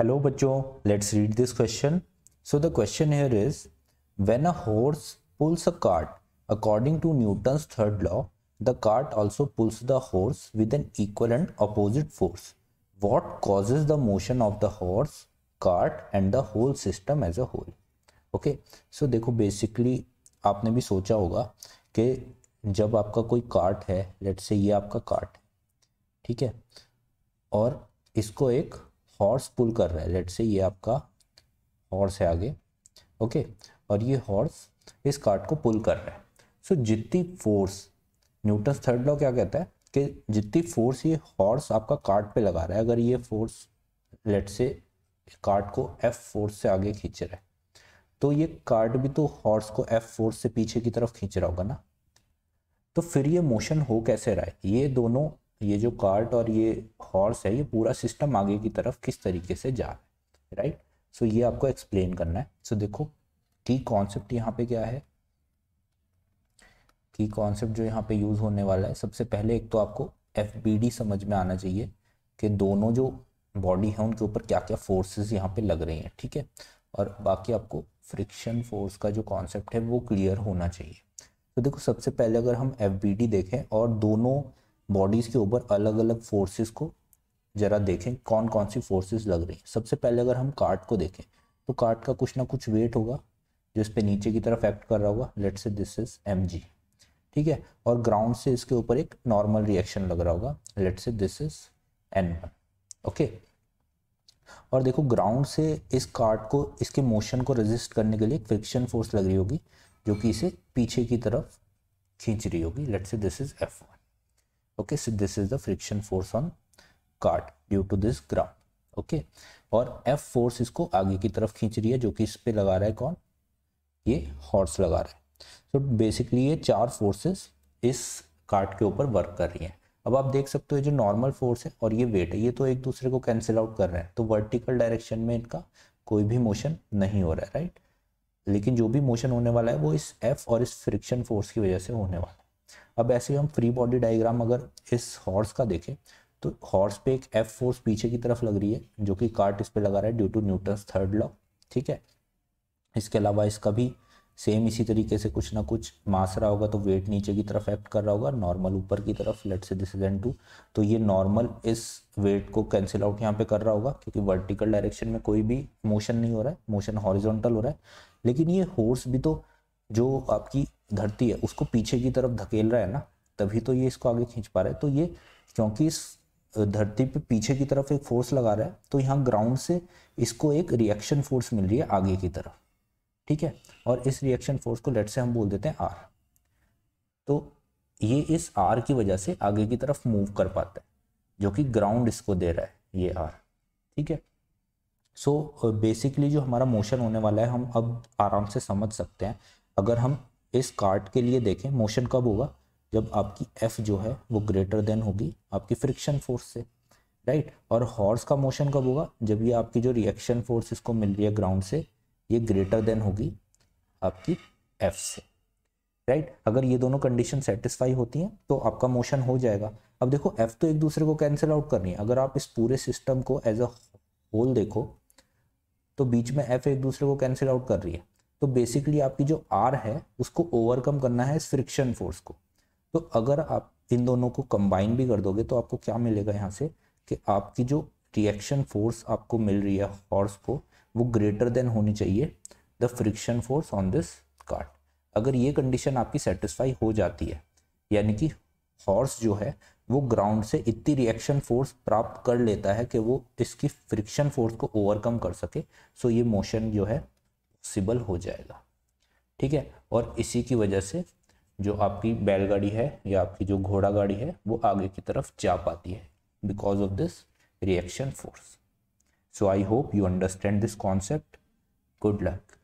Hello बच्चों let's read this question so the question here is when a horse pulls a cart according to Newton's third law the cart also pulls the horse with an equal and opposite force what causes the motion of the horse cart and the whole system as a whole okay so देखो basically आपने भी सोचा होगा कि जब आपका कोई cart है लेट्स से ये आपका कार्ट है ठीक है और इसको एक हॉर्स पुल कर रहा है लेट से ये आपका हॉर्स है आगे ओके और ये हॉर्स इस कार्ट को पुल कर रहा है सो so, जितनी फोर्स न्यूटन थर्ड लॉ क्या कहता है कि जितनी फोर्स ये हॉर्स आपका कार्ट पे लगा रहा है अगर ये फोर्स लेट से कार्ट को एफ फोर्स से आगे खींच रहा है तो ये कार्ट भी तो हॉर्स को एफ फोर्स से पीछे की तरफ खींच रहा होगा ना तो फिर ये मोशन हो कैसे रहा है ये दोनों तो ये जो कार्ट और ये हॉर्स है ये पूरा सिस्टम आगे की तरफ किस तरीके से जा रहा है राइट सो ये आपको एक्सप्लेन करना है सो so, देखो की कॉन्सेप्ट यहाँ पे क्या है की कॉन्सेप्ट जो यहाँ पे यूज़ होने वाला है सबसे पहले एक तो आपको एफ समझ में आना चाहिए कि दोनों जो बॉडी है उनके ऊपर क्या क्या फोर्सेस यहाँ पे लग रही हैं ठीक है और बाकी आपको फ्रिक्शन फोर्स का जो कॉन्सेप्ट है वो क्लियर होना चाहिए तो देखो सबसे पहले अगर हम एफ देखें और दोनों बॉडीज के ऊपर अलग अलग फोर्सेस को जरा देखें कौन कौन सी फोर्सेस लग रही हैं सबसे पहले अगर हम कार्ट को देखें तो कार्ट का कुछ ना कुछ वेट होगा जो इस पर नीचे की तरफ एक्ट कर रहा होगा लेट से दिस इज एम ठीक है और ग्राउंड से इसके ऊपर एक नॉर्मल रिएक्शन लग रहा होगा लेट से दिस इज एन ओके और देखो ग्राउंड से इस कार्ड को इसके मोशन को रेजिस्ट करने के लिए फ्रिक्शन फोर्स लग रही होगी जो कि इसे पीछे की तरफ खींच रही होगी लेट से this is F one okay so this is the friction force on cart due to this ground okay okay? और एफ फोर्स इसको आगे की तरफ खींच रही है जो कि इस पे लगा रहा है कौन ये हॉर्स लगा रहा है सो so बेसिकली ये चार फोर्सेस इस कार्ट के ऊपर वर्क कर रही हैं अब आप देख सकते हो जो नॉर्मल फोर्स है और ये वेट है ये तो एक दूसरे को कैंसिल आउट कर रहे हैं तो वर्टिकल डायरेक्शन में इनका कोई भी मोशन नहीं हो रहा है राइट लेकिन जो भी मोशन होने वाला है वो इस एफ और इस फ्रिक्शन फोर्स की वजह से होने वाला है अब ऐसे हम फ्री बॉडी डायग्राम अगर इस हॉर्स का देखें तो हॉर्स पे एक एफ फोर्स पीछे की तरफ लग रही है जो कि कार्ट इस पर लगा रहा है due to Newton third law ठीक है इसके अलावा इसका भी सेम इसी तरीके से कुछ ना कुछ मास रहा होगा तो वेट नीचे की तरफ एक्ट कर रहा होगा नॉर्मल ऊपर की तरफ लेट से दिस इज एन टू तो ये नॉर्मल इस वेट को कैंसिल आउट यहाँ पे कर रहा होगा क्योंकि वर्टिकल डायरेक्शन में कोई भी मोशन नहीं हो रहा है मोशन हॉरिजॉन्टल हो रहा है लेकिन ये हॉर्स भी तो जो आपकी धरती है उसको पीछे की तरफ धकेल रहा है ना तभी तो ये इसको आगे खींच पा रहा है तो ये क्योंकि इस धरती पे पीछे की तरफ एक फोर्स लगा रहा है तो यहाँ ग्राउंड से इसको एक रिएक्शन फोर्स मिल रही है आगे की तरफ ठीक है और इस रिएक्शन फोर्स को लेट से हम बोल देते हैं आर तो ये इस आर की वजह से आगे की तरफ मूव कर पाता है जो कि ग्राउंड इसको दे रहा है ये आर ठीक है सो so, बेसिकली जो हमारा मोशन होने वाला है हम अब आराम से समझ सकते हैं अगर हम इस कार्ट के लिए देखें मोशन कब होगा जब आपकी एफ जो है वो ग्रेटर देन होगी आपकी फ्रिक्शन फोर्स से राइट और हॉर्स का मोशन कब होगा जब ये आपकी जो रिएक्शन फोर्स इसको मिल रही है ग्राउंड से ये ग्रेटर देन होगी आपकी एफ से राइट अगर ये दोनों कंडीशन सेटिस्फाई होती हैं तो आपका मोशन हो जाएगा अब देखो एफ तो एक दूसरे को कैंसिल आउट करनी है अगर आप इस पूरे सिस्टम को एज अ होल देखो तो बीच में एफ एक दूसरे को कैंसिल आउट कर रही है तो बेसिकली आपकी जो आर है उसको ओवरकम करना है इस फ्रिक्शन फोर्स को तो अगर आप इन दोनों को कंबाइन भी कर दोगे तो आपको क्या मिलेगा यहाँ से कि आपकी जो रिएक्शन फोर्स आपको मिल रही है हॉर्स को वो ग्रेटर देन होनी चाहिए the friction force on this cart अगर ये कंडीशन आपकी सेटिस्फाई हो जाती है यानी कि हॉर्स जो है वो ग्राउंड से इतनी रिएक्शन फोर्स प्राप्त कर लेता है कि वो इसकी फ्रिक्शन फोर्स को ओवरकम कर सके सो so ये मोशन जो है पॉसिबल हो जाएगा ठीक है और इसी की वजह से जो आपकी बैलगाड़ी है या आपकी जो घोड़ा गाड़ी है वो आगे की तरफ जा पाती है because of this reaction force so I hope you understand this concept good luck